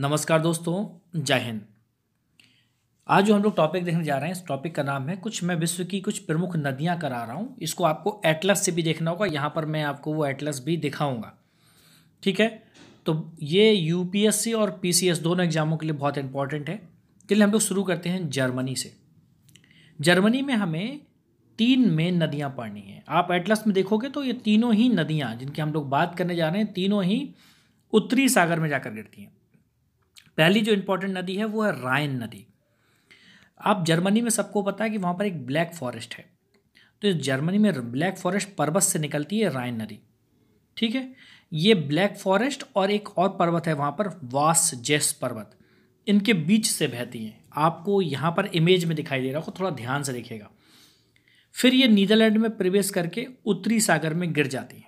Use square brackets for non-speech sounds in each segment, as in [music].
नमस्कार दोस्तों जय हिंद आज जो हम लोग टॉपिक देखने जा रहे हैं इस टॉपिक का नाम है कुछ मैं विश्व की कुछ प्रमुख नदियां करा रहा हूँ इसको आपको एटलस से भी देखना होगा यहाँ पर मैं आपको वो एटलस भी दिखाऊंगा ठीक है तो ये यूपीएससी और पीसीएस दोनों एग्जामों के लिए बहुत इंपॉर्टेंट है चलिए हम लोग शुरू करते हैं जर्मनी से जर्मनी में हमें तीन मेन नदियाँ पढ़नी हैं आप एटलस में देखोगे तो ये तीनों ही नदियाँ जिनकी हम लोग बात करने जा रहे हैं तीनों ही उत्तरी सागर में जाकर गिरती हैं पहली जो इम्पोर्टेंट नदी है वो है रायन नदी आप जर्मनी में सबको पता है कि वहाँ पर एक ब्लैक फॉरेस्ट है तो जर्मनी में ब्लैक फॉरेस्ट पर्वत से निकलती है रायन नदी ठीक है ये ब्लैक फॉरेस्ट और एक और पर्वत है वहाँ पर वास जेस पर्वत इनके बीच से बहती हैं आपको यहाँ पर इमेज में दिखाई दे रहा हो थोड़ा ध्यान से देखिएगा फिर ये नीदरलैंड में प्रवेश करके उत्तरी सागर में गिर जाती है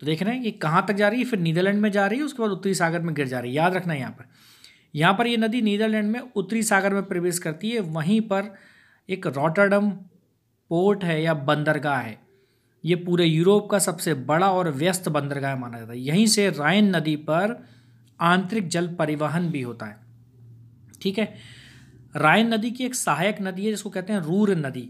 तो देख रहे हैं ये कहाँ तक जा रही है फिर नीदरलैंड में जा रही है उसके बाद उत्तरी सागर में गिर जा रही है याद रखना है यहाँ पर यहाँ पर ये नदी नीदरलैंड में उत्तरी सागर में प्रवेश करती है वहीं पर एक रोटरडम पोर्ट है या बंदरगाह है ये पूरे यूरोप का सबसे बड़ा और व्यस्त बंदरगाह माना जाता है यहीं से रायन नदी पर आंतरिक जल परिवहन भी होता है ठीक है रायन नदी की एक सहायक नदी है जिसको कहते हैं रूर नदी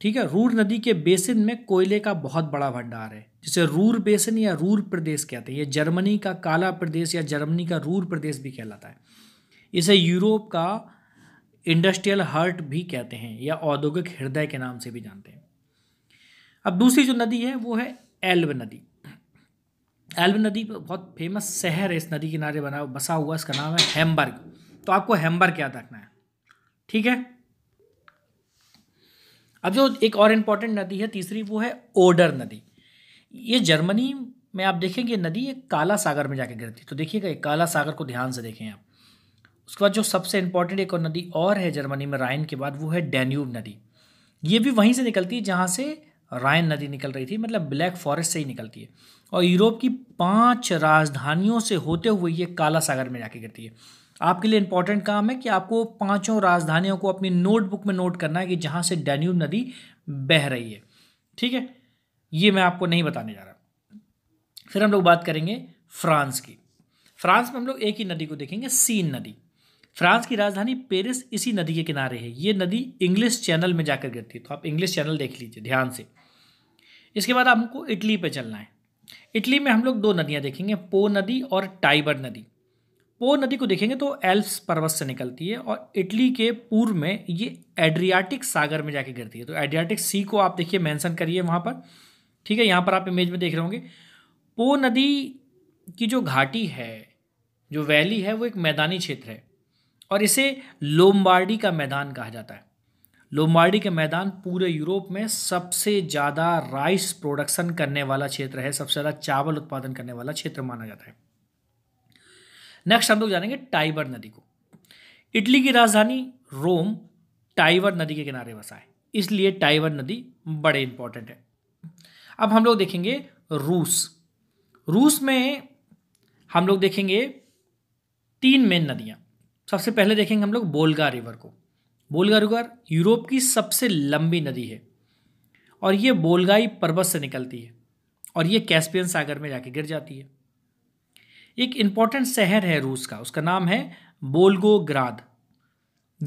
ठीक है रूर नदी के बेसिन में कोयले का बहुत बड़ा भंडार है जिसे रूर बेसिन या रूर प्रदेश कहते हैं ये जर्मनी का काला प्रदेश या जर्मनी का रूर प्रदेश भी कहलाता है इसे यूरोप का इंडस्ट्रियल हर्ट भी कहते हैं या औद्योगिक हृदय के नाम से भी जानते हैं अब दूसरी जो नदी है वो है एल्ब नदी एल्ब नदी बहुत फेमस शहर है इस नदी किनारे बना बसा हुआ इसका नाम है हेम्बर्ग तो आपको हेम्बर्ग याद रखना है ठीक है अब जो एक और इम्पॉर्टेंट नदी है तीसरी वो है ओडर नदी ये जर्मनी में आप देखेंगे नदी एक काला सागर में जाके गिरती तो देखिएगा ये काला सागर को ध्यान से देखें आप उसके बाद जो सबसे इम्पॉर्टेंट एक और नदी और है जर्मनी में रायन के बाद वो है डैन्यूब नदी ये भी वहीं से निकलती है जहाँ से रायन नदी निकल रही थी मतलब ब्लैक फॉरेस्ट से ही निकलती है और यूरोप की पांच राजधानियों से होते हुए ये काला सागर में जाके गिरती है आपके लिए इंपॉर्टेंट काम है कि आपको पांचों राजधानियों को अपनी नोटबुक में नोट करना है कि जहाँ से डेन्यूब नदी बह रही है ठीक है ये मैं आपको नहीं बताने जा रहा फिर हम लोग बात करेंगे फ्रांस की फ्रांस में हम लोग एक ही नदी को देखेंगे सीन नदी फ्रांस की राजधानी पेरिस इसी नदी के किनारे है ये नदी इंग्लिश चैनल में जाकर गिरती है तो आप इंग्लिश चैनल देख लीजिए ध्यान से इसके बाद आपको इटली पे चलना है इटली में हम लोग दो नदियाँ देखेंगे पो नदी और टाइबर नदी पो नदी को देखेंगे तो एल्प्स पर्वत से निकलती है और इटली के पूर्व में ये एड्रियाटिक सागर में जाके गिरती है तो एड्रियाटिक सी को आप देखिए मेंशन करिए वहाँ पर ठीक है यहाँ पर आप इमेज में देख रहे होंगे पो नदी की जो घाटी है जो वैली है वो एक मैदानी क्षेत्र है और इसे लोमबार्डी का मैदान कहा जाता है लोम्बार्डी के मैदान पूरे यूरोप में सबसे ज़्यादा राइस प्रोडक्शन करने वाला क्षेत्र है सबसे ज़्यादा चावल उत्पादन करने वाला क्षेत्र माना जाता है नेक्स्ट हम लोग जानेंगे टाइबर नदी को इटली की राजधानी रोम टाइबर नदी के किनारे बसा है इसलिए टाइबर नदी बड़े इंपॉर्टेंट है अब हम लोग देखेंगे रूस रूस में हम लोग देखेंगे तीन मेन नदियाँ सबसे पहले देखेंगे हम लोग बोलगा रिवर को बोलगा रिवर यूरोप की सबसे लंबी नदी है और ये बोलगाई पर्वत से निकलती है और ये कैस्पियन सागर में जाके गिर जाती है एक इम्पॉर्टेंट शहर है रूस का उसका नाम है बोल्गोग्राद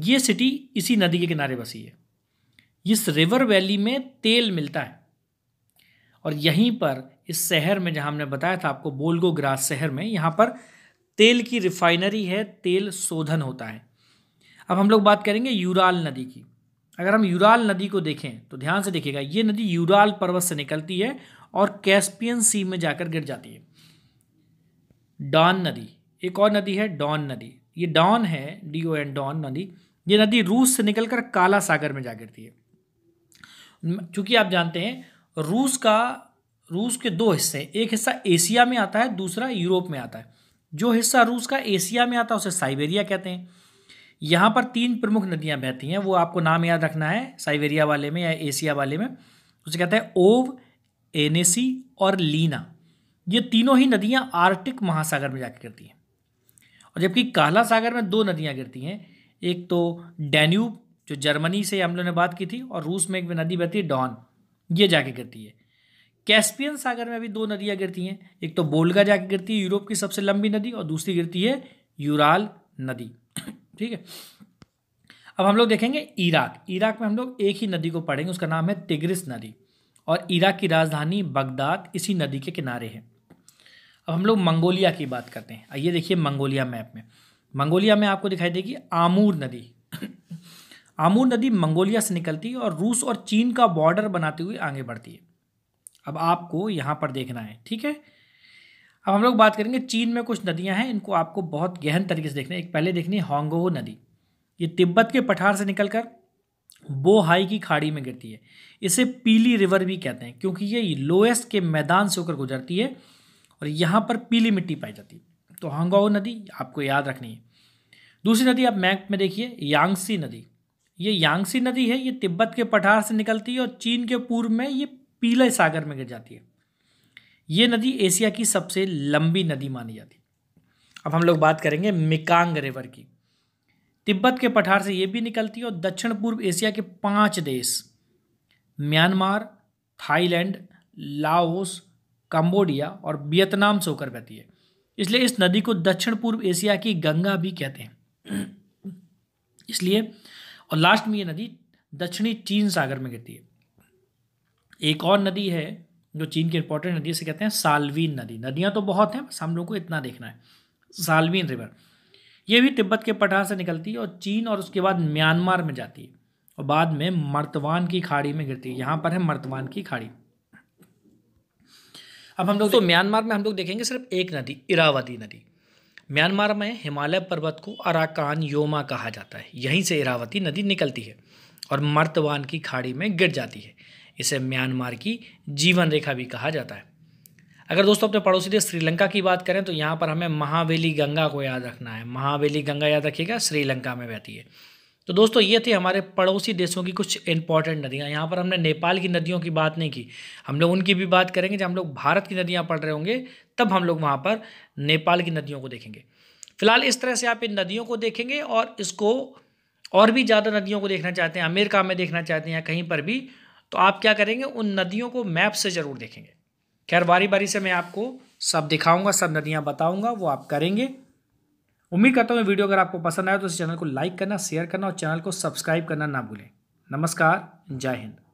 ये सिटी इसी नदी के किनारे बसी है इस रिवर वैली में तेल मिलता है और यहीं पर इस शहर में जहाँ हमने बताया था आपको बोलगोग्राद शहर में यहाँ पर तेल की रिफाइनरी है तेल शोधन होता है अब हम लोग बात करेंगे यूराल नदी की अगर हम यूराल नदी को देखें तो ध्यान से देखिएगा ये नदी यूराल पर्वत से निकलती है और कैस्पियन सी में जाकर गिर जाती है डॉन नदी एक और नदी है डॉन नदी ये डॉन है डी ओ एन डॉन नदी ये नदी रूस से निकलकर काला सागर में जा गिरती है चूंकि आप जानते हैं रूस का रूस के दो हिस्से हैं एक हिस्सा एशिया में आता है दूसरा यूरोप में आता है जो हिस्सा रूस का एशिया में आता है उसे साइबेरिया कहते हैं यहाँ पर तीन प्रमुख नदियाँ बहती हैं वो आपको नाम याद रखना है साइबेरिया वाले में या एशिया वाले में उसे कहते हैं ओव एनेसी और लीना ये तीनों ही नदियां आर्टिक महासागर में जाकर गिरती हैं और जबकि काला सागर में दो नदियां गिरती हैं एक तो डैन्यूब जो जर्मनी से हम लोगों ने बात की थी और रूस में एक नदी बहती है डॉन ये जाके गिरती है कैस्पियन सागर में भी दो नदियाँ गिरती हैं एक तो बोलगा जाके गिरती है यूरोप की सबसे लंबी नदी और दूसरी गिरती है यूराल नदी [clears throat] ठीक है अब हम लोग देखेंगे इराक इराक में हम लोग एक ही नदी को पढ़ेंगे उसका नाम है तिग्रिस नदी और इराक की राजधानी बगदाद इसी नदी के किनारे है अब हम लोग मंगोलिया की बात करते हैं आइए देखिए मंगोलिया मैप में मंगोलिया में आपको दिखाई देगी आमूर नदी [clears throat] आमूर नदी मंगोलिया से निकलती है और रूस और चीन का बॉर्डर बनाते हुए आगे बढ़ती है अब आपको यहाँ पर देखना है ठीक है अब हम लोग बात करेंगे चीन में कुछ नदियाँ हैं इनको आपको बहुत गहन तरीके से देखना है एक पहले देखनी है होंगो नदी ये तिब्बत के पठार से निकलकर बोहाई की खाड़ी में गिरती है इसे पीली रिवर भी कहते हैं क्योंकि ये लोएस्ट के मैदान से होकर गुजरती है और यहाँ पर पीली मिट्टी पाई जाती है तो हंगाओ नदी आपको याद रखनी है दूसरी नदी आप मैप में देखिए यांगसी नदी ये यांगसी नदी है ये तिब्बत के पठार से निकलती है और चीन के पूर्व में ये पीले सागर में गिर जाती है ये नदी एशिया की सबसे लंबी नदी मानी जाती है अब हम लोग बात करेंगे मिकांग रिवर की तिब्बत के पठार से ये भी निकलती है और दक्षिण पूर्व एशिया के पांच देश म्यांमार थाईलैंड लाओस कंबोडिया और वियतनाम से होकर बहती है इसलिए इस नदी को दक्षिण पूर्व एशिया की गंगा भी कहते हैं इसलिए और लास्ट में ये नदी दक्षिणी चीन सागर में गिरती है एक और नदी है जो चीन की इंपॉर्टेंट नदी से कहते हैं सालवीन नदी नदियाँ तो बहुत हैं बस हम लोग को इतना देखना है सालवीन रिवर ये भी तिब्बत के पठार से निकलती है और चीन और उसके बाद म्यांमार में जाती है और बाद में मर्तवान की खाड़ी में गिरती है यहाँ पर है मर्तवान की खाड़ी अब हम लोग तो म्यांमार में हम लोग देखेंगे सिर्फ एक नदी इरावती नदी म्यांमार में हिमालय पर्वत को अराकान योमा कहा जाता है यहीं से इरावती नदी निकलती है और मर्तवान की खाड़ी में गिर जाती है इसे म्यांमार की जीवन रेखा भी कहा जाता है अगर दोस्तों अपने पड़ोसी देश श्रीलंका की बात करें तो यहाँ पर हमें महावेली गंगा को याद रखना है महावेली गंगा याद रखिएगा श्रीलंका में बहती है तो दोस्तों ये थे हमारे पड़ोसी देशों की कुछ इंपॉर्टेंट नदियाँ यहाँ पर हमने नेपाल की नदियों की बात नहीं की हम लोग उनकी भी बात करेंगे जब हम लोग भारत की नदियाँ पढ़ रहे होंगे तब हम लोग वहाँ पर नेपाल की नदियों को देखेंगे फिलहाल इस तरह से आप इन नदियों को देखेंगे और इसको और भी ज़्यादा नदियों को देखना चाहते हैं अमेरिका में देखना चाहते हैं या कहीं पर भी तो आप क्या करेंगे उन नदियों को मैप से ज़रूर देखेंगे खैर बारी बारी से मैं आपको सब दिखाऊंगा सब नदियाँ बताऊंगा वो आप करेंगे उम्मीद करता हूँ वीडियो अगर आपको पसंद आया तो इस चैनल को लाइक करना शेयर करना और चैनल को सब्सक्राइब करना ना भूलें नमस्कार जय हिंद